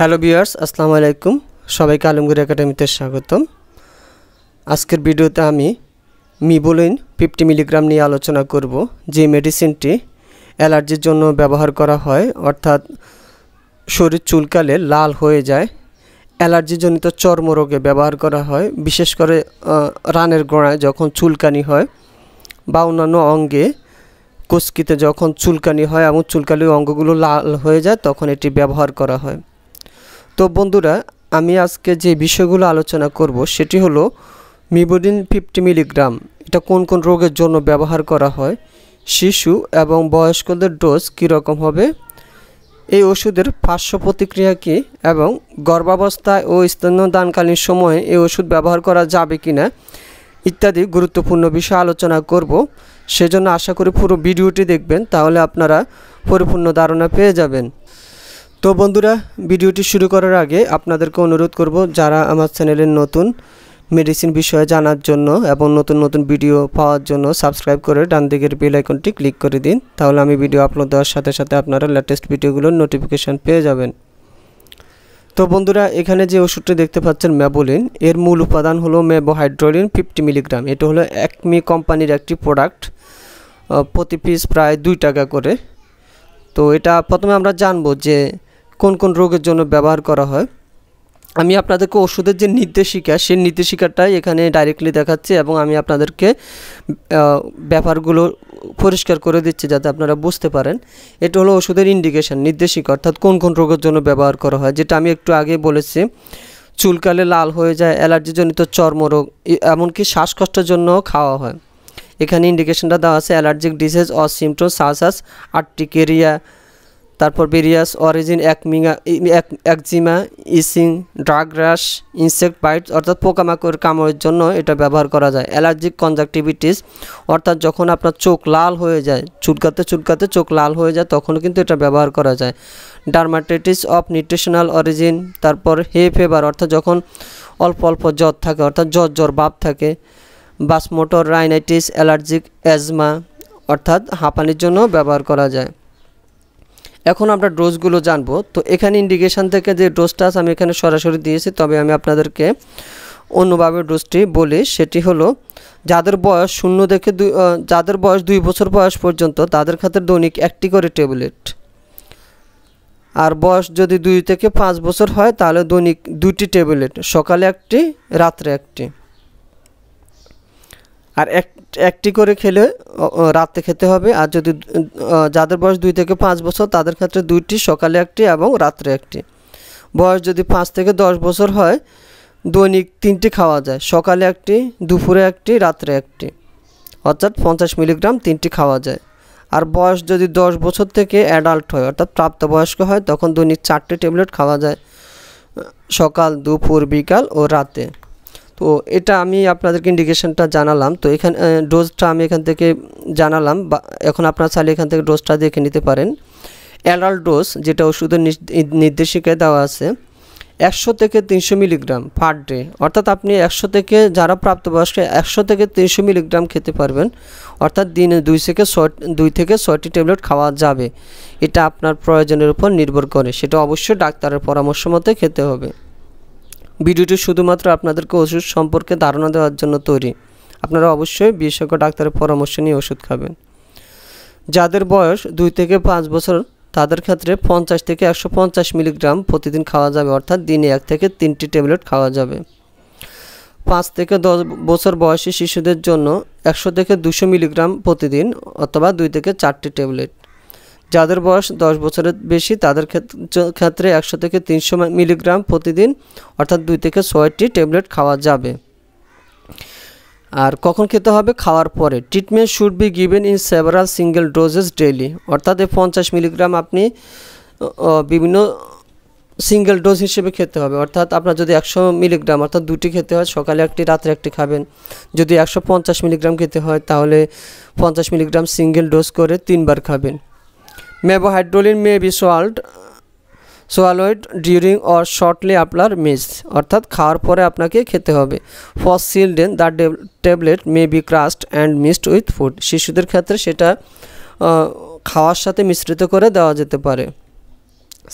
hello বিয়ার্স আসসালামু আলাইকুম সবাইকে আলমগীর একাডেমিতে স্বাগতম আজকের ভিডিওতে আমি মিবোলিন ফিফটি মিলিগ্রাম নিয়ে আলোচনা করব যে মেডিসিনটি অ্যালার্জির জন্য ব্যবহার করা হয় অর্থাৎ শরীর চুলকালে লাল হয়ে যায় অ্যালার্জিজনিত চর্মরোগে ব্যবহার করা হয় বিশেষ করে রানের গোড়ায় যখন চুলকানি হয় বা অন্যান্য অঙ্গে কুস্কিতে যখন চুলকানি হয় এবং চুলকালি অঙ্গগুলো লাল হয়ে যায় তখন এটি ব্যবহার করা হয় তো বন্ধুরা আমি আজকে যে বিষয়গুলো আলোচনা করব সেটি হলো মিবোডিন ফিফটি মিলিগ্রাম এটা কোন কোন রোগের জন্য ব্যবহার করা হয় শিশু এবং বয়স্কদের ডোজ কীরকম হবে এই ওষুধের পার্শ্ব প্রতিক্রিয়া কী এবং গর্ভাবস্থায় ও স্তন্যদানকালীন সময়ে এই ওষুধ ব্যবহার করা যাবে কি না ইত্যাদি গুরুত্বপূর্ণ বিষয় আলোচনা করব সেজন্য আশা করি পুরো ভিডিওটি দেখবেন তাহলে আপনারা পরিপূর্ণ ধারণা পেয়ে যাবেন তো বন্ধুরা ভিডিওটি শুরু করার আগে আপনাদেরকে অনুরোধ করব যারা আমার চ্যানেলের নতুন মেডিসিন বিষয়ে জানার জন্য এবং নতুন নতুন ভিডিও পাওয়ার জন্য সাবস্ক্রাইব করে ডান দিকের বেল আইকনটি ক্লিক করে দিন তাহলে আমি ভিডিও আপলোড দেওয়ার সাথে সাথে আপনারা লেটেস্ট ভিডিওগুলোর নোটিফিকেশান পেয়ে যাবেন তো বন্ধুরা এখানে যে ওষুধটি দেখতে পাচ্ছেন ম্যাবোলিন এর মূল উপাদান হলো ম্যাবোহাইড্রোলিন ফিফটি মিলিগ্রাম এটা হলো একমি কোম্পানির একটি প্রোডাক্ট প্রতি পিস প্রায় দুই টাকা করে তো এটা প্রথমে আমরা জানবো যে কোন কোন রোগের জন্য ব্যবহার করা হয় আমি আপনাদেরকে ওষুধের যে নির্দেশিকা সেই নির্দেশিকাটাই এখানে ডাইরেক্টলি দেখাচ্ছি এবং আমি আপনাদেরকে ব্যাপারগুলো পরিষ্কার করে দিচ্ছি যাতে আপনারা বুঝতে পারেন এটা হলো ওষুধের ইন্ডিকেশন নির্দেশিকা অর্থাৎ কোন কোন রোগের জন্য ব্যবহার করা হয় যেটা আমি একটু আগে বলেছি চুলকালে লাল হয়ে যায় অ্যালার্জিজনিত চর্মরোগ এমনকি শ্বাসকষ্টের জন্য খাওয়া হয় এখানে ইন্ডিকেশনটা দেওয়া আছে allergic disease or symptoms such as urticaria তারপর বেরিয়াস অরিজিন একমিঙা eczema itching drug rash insect bites অর্থাৎ পোকামাকড় কামড়ের জন্য এটা ব্যবহার করা যায় অ্যালার্জিক কনজাক্টিভিটিস অর্থাৎ যখন আপনার চোখ লাল হয়ে যায় চুটকাতে চুটকাতে চোখ লাল হয়ে যায় তখন কিন্তু এটা ব্যবহার করা যায় ডার্মাটাইটিস অফ নিউট্রিশনাল অরিজিন তারপর হে ফেভার অর্থাৎ যখন অল্প অল্প জ্বর থাকে অর্থাৎ জ্বর জ্বর ভাব থাকে বাসমোটর রাইনাইটিস অ্যালার্জিক অ্যাজমা অর্থাৎ হাঁপানির জন্য ব্যবহার করা যায় এখন আমরা ডোজগুলো জানবো তো এখানে ইন্ডিকেশান থেকে যে ডোজটা আছে আমি এখানে সরাসরি দিয়েছি তবে আমি আপনাদেরকে অন্যভাবে ডোজটি বলি সেটি হলো যাদের বয়স শূন্য থেকে দুই যাদের বয়স দুই বছর বয়স পর্যন্ত তাদের ক্ষেত্রে দৈনিক একটি করে ট্যাবলেট আর বয়স যদি দুই থেকে পাঁচ বছর হয় তাহলে দৈনিক দুটি ট্যাবলেট সকালে একটি রাত্রে একটি আর এক একটি করে খেলে রাতে খেতে হবে আর যদি যাদের বয়স দুই থেকে পাঁচ বছর তাদের ক্ষেত্রে দুইটি সকালে একটি এবং রাত্রে একটি বয়স যদি পাঁচ থেকে দশ বছর হয় দৈনিক তিনটি খাওয়া যায় সকালে একটি দুপুরে একটি রাত্রে একটি অর্থাৎ পঞ্চাশ মিলিগ্রাম তিনটি খাওয়া যায় আর বয়স যদি দশ বছর থেকে অ্যাডাল্ট হয় অর্থাৎ প্রাপ্তবয়স্ক হয় তখন দৈনিক চারটি ট্যাবলেট খাওয়া যায় সকাল দুপুর বিকাল ও রাতে তো এটা আমি আপনাদেরকে ইন্ডিকেশনটা জানালাম তো এখানে ডোজটা আমি এখান থেকে জানালাম বা এখন আপনারা চাইলে এখান থেকে ডোজটা দেখে নিতে পারেন অ্যালাল ডোজ যেটা ওষুধের নির্দেশিকায় দেওয়া আছে একশো থেকে তিনশো মিলিগ্রাম পার ডে অর্থাৎ আপনি একশো থেকে যারা প্রাপ্তবয়স্ক একশো থেকে তিনশো মিলিগ্রাম খেতে পারবেন অর্থাৎ দিনে দুই থেকে ছয় দুই থেকে ছয়টি ট্যাবলেট খাওয়া যাবে এটা আপনার প্রয়োজনের উপর নির্ভর করে সেটা অবশ্যই ডাক্তারের পরামর্শ মতে খেতে হবে ভিডিওটি শুধুমাত্র আপনাদেরকে ওষুধ সম্পর্কে ধারণা দেওয়ার জন্য তৈরি আপনারা অবশ্যই বিশেষজ্ঞ ডাক্তারের পরামর্শ নিয়ে ওষুধ খাবেন যাদের বয়স দুই থেকে পাঁচ বছর তাদের ক্ষেত্রে পঞ্চাশ থেকে একশো পঞ্চাশ মিলিগ্রাম প্রতিদিন খাওয়া যাবে অর্থাৎ দিনে এক থেকে তিনটি ট্যাবলেট খাওয়া যাবে পাঁচ থেকে দশ বছর বয়সী শিশুদের জন্য একশো থেকে দুশো মিলিগ্রাম প্রতিদিন অথবা দুই থেকে চারটি ট্যাবলেট যাদের বয়স দশ বছরের বেশি তাদের ক্ষেত্রে একশো থেকে তিনশো মিলিগ্রাম প্রতিদিন অর্থাৎ দুই থেকে ছয়টি ট্যাবলেট খাওয়া যাবে আর কখন খেতে হবে খাওয়ার পরে treatment should be given in several single doses daily অর্থাৎ এই পঞ্চাশ মিলিগ্রাম আপনি বিভিন্ন সিঙ্গেল ডোজ হিসেবে খেতে হবে অর্থাৎ আপনার যদি একশো মিলিগ্রাম অর্থাৎ দুটি খেতে হয় সকালে একটি রাত্রে একটি খাবেন যদি একশো পঞ্চাশ মিলিগ্রাম খেতে হয় তাহলে পঞ্চাশ মিলিগ্রাম সিঙ্গেল ডোজ করে তিনবার খাবেন mebhydrolin may be swallowed swallowed during or shortly আপনার মিস অর্থাৎ খাওয়ার পরে আপনাকে খেতে হবে for children the tablet may be crushed and mixed with food শিশুদের ক্ষেত্রে সেটা খাওয়ার সাথে মিশ্রিত করে দেওয়া যেতে পারে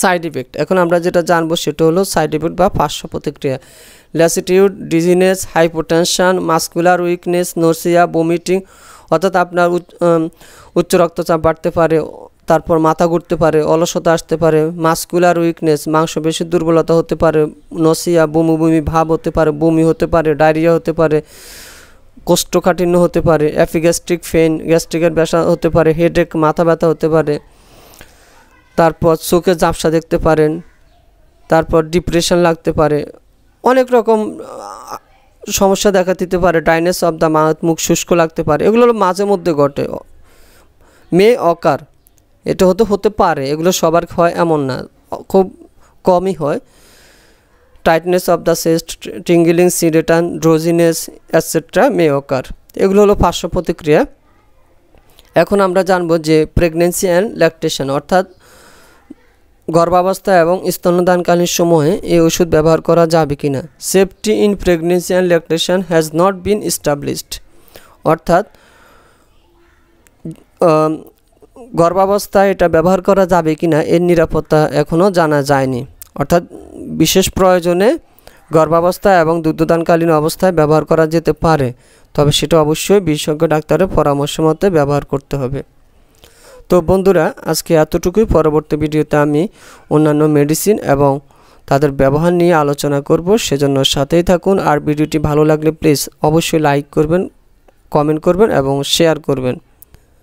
সাইড ইফেক্ট এখন আমরা যেটা জানবো সেটা হলো সাইড ইফেক্ট বা পার্শ্ব প্রতিক্রিয়া lassitude dizziness hypotension muscular weakness nausea vomiting অর্থাৎ আপনার উচ্চ রক্তচাপ বাড়তে পারে তারপর মাথা ঘুরতে পারে অলসতা আসতে পারে মাস্কুলার উইকনেস মাংসপেশির দুর্বলতা হতে পারে নসিয়া বমি বমি ভাব হতে পারে বমি হতে পারে ডায়রিয়া হতে পারে কোষ্ঠকাঠিন্য হতে পারে অ্যাফিগ্যাস্ট্রিক ফেন গ্যাস্ট্রিকের ব্যথা হতে পারে হেডেক মাথা ব্যথা হতে পারে তারপর চোখে ঝাপসা দেখতে পারেন তারপর ডিপ্রেশন লাগতে পারে অনেক রকম সমস্যা দেখা দিতে পারে ডাইনেস অব দ্য মাউথ মুখ শুষ্ক লাগতে পারে এগুলো মাঝে মধ্যে ঘটে মে অকার এটা হতে হতে পারে এগুলো সবার হয় এমন না খুব কমই হয় tightness of the chest tingling sedation drowsiness et cetera may occur এগুলো হলো পার্শ্ব প্রতিক্রিয়া এখন আমরা জানব যে প্রেগনেন্সি অ্যান্ড ল্যাকটেশন অর্থাৎ গর্ভাবস্থা এবং স্তন্যদানকালীন সময়ে এই ওষুধ ব্যবহার করা যাবে কি না safety in pregnancy and lactation has not been established অর্থাৎ গর্ভাবস্থায় এটা ব্যবহার করা যাবে কি না এর নিরাপত্তা এখনও জানা যায়নি অর্থাৎ বিশেষ প্রয়োজনে গর্ভাবস্থা এবং দুগ্ধদানকালীন অবস্থায় ব্যবহার করা যেতে পারে তবে সেটা অবশ্যই বিশেষজ্ঞ ডাক্তারের পরামর্শ মতে ব্যবহার করতে হবে তো বন্ধুরা আজকে এতটুকুই পরবর্তী ভিডিওতে আমি অন্যান্য মেডিসিন এবং তাদের ব্যবহার নিয়ে আলোচনা করব সেজন্য সাথেই থাকুন আর ভিডিওটি ভালো লাগলে প্লিজ অবশ্যই লাইক করবেন কমেন্ট করবেন এবং শেয়ার করবেন